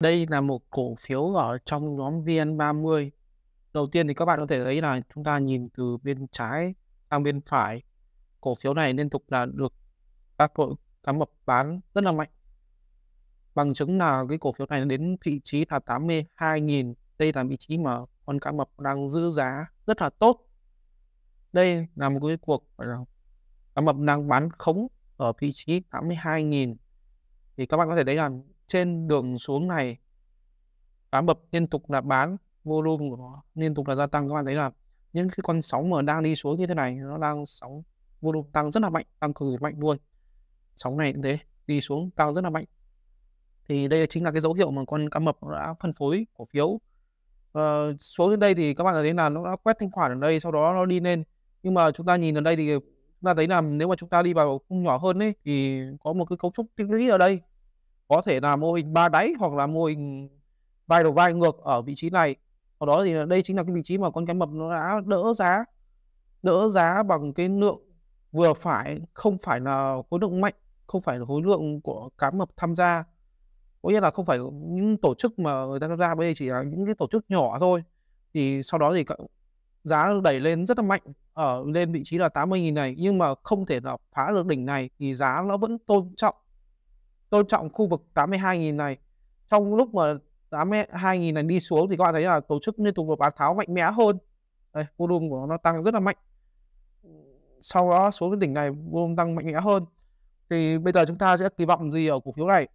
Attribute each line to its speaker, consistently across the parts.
Speaker 1: Đây là một cổ phiếu ở trong nhóm VN30. Đầu tiên thì các bạn có thể thấy là chúng ta nhìn từ bên trái sang bên phải. Cổ phiếu này liên tục là được các đội cá mập bán rất là mạnh. Bằng chứng là cái cổ phiếu này đến vị trí là 82.000. Đây là vị trí mà con cá mập đang giữ giá rất là tốt. Đây là một cái cuộc cá mập đang bán khống ở vị trí 82.000. Thì các bạn có thể thấy là trên đường xuống này cá bập liên tục là bán volume của nó liên tục là gia tăng các bạn thấy là những cái con sóng mà đang đi xuống như thế này nó đang sóng volume tăng rất là mạnh tăng cực mạnh luôn sóng này cũng thế đi xuống tăng rất là mạnh thì đây chính là cái dấu hiệu mà con cá mập đã phân phối cổ phiếu à, xuống đến đây thì các bạn thấy là nó đã quét thanh khoản ở đây sau đó nó đi lên nhưng mà chúng ta nhìn ở đây thì chúng ta thấy là nếu mà chúng ta đi vào khung nhỏ hơn ấy thì có một cái cấu trúc tích lũy ở đây có thể là mô hình ba đáy hoặc là mô hình vai đầu vai ngược ở vị trí này sau đó thì đây chính là cái vị trí mà con cá mập nó đã đỡ giá đỡ giá bằng cái lượng vừa phải không phải là khối lượng mạnh không phải là khối lượng của cá mập tham gia có nghĩa là không phải những tổ chức mà người ta tham gia bây giờ chỉ là những cái tổ chức nhỏ thôi thì sau đó thì giá đẩy lên rất là mạnh ở lên vị trí là 80.000 này nhưng mà không thể là phá được đỉnh này thì giá nó vẫn tôn trọng tôn trọng khu vực 82.000 này trong lúc mà 82.000 này đi xuống thì các bạn thấy là tổ chức liên tục được bán tháo mạnh mẽ hơn đây, volume của nó tăng rất là mạnh sau đó xuống cái đỉnh này volume tăng mạnh mẽ hơn thì bây giờ chúng ta sẽ kỳ vọng gì ở cổ phiếu này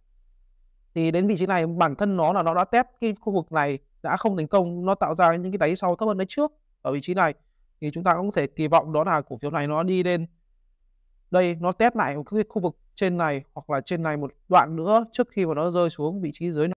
Speaker 1: thì đến vị trí này bản thân nó là nó đã test cái khu vực này đã không thành công nó tạo ra những cái đáy sau thấp hơn đấy trước ở vị trí này thì chúng ta cũng có thể kỳ vọng đó là cổ phiếu này nó đi lên đây nó test lại cái khu vực trên này hoặc là trên này một đoạn nữa trước khi mà nó rơi xuống vị trí dưới này.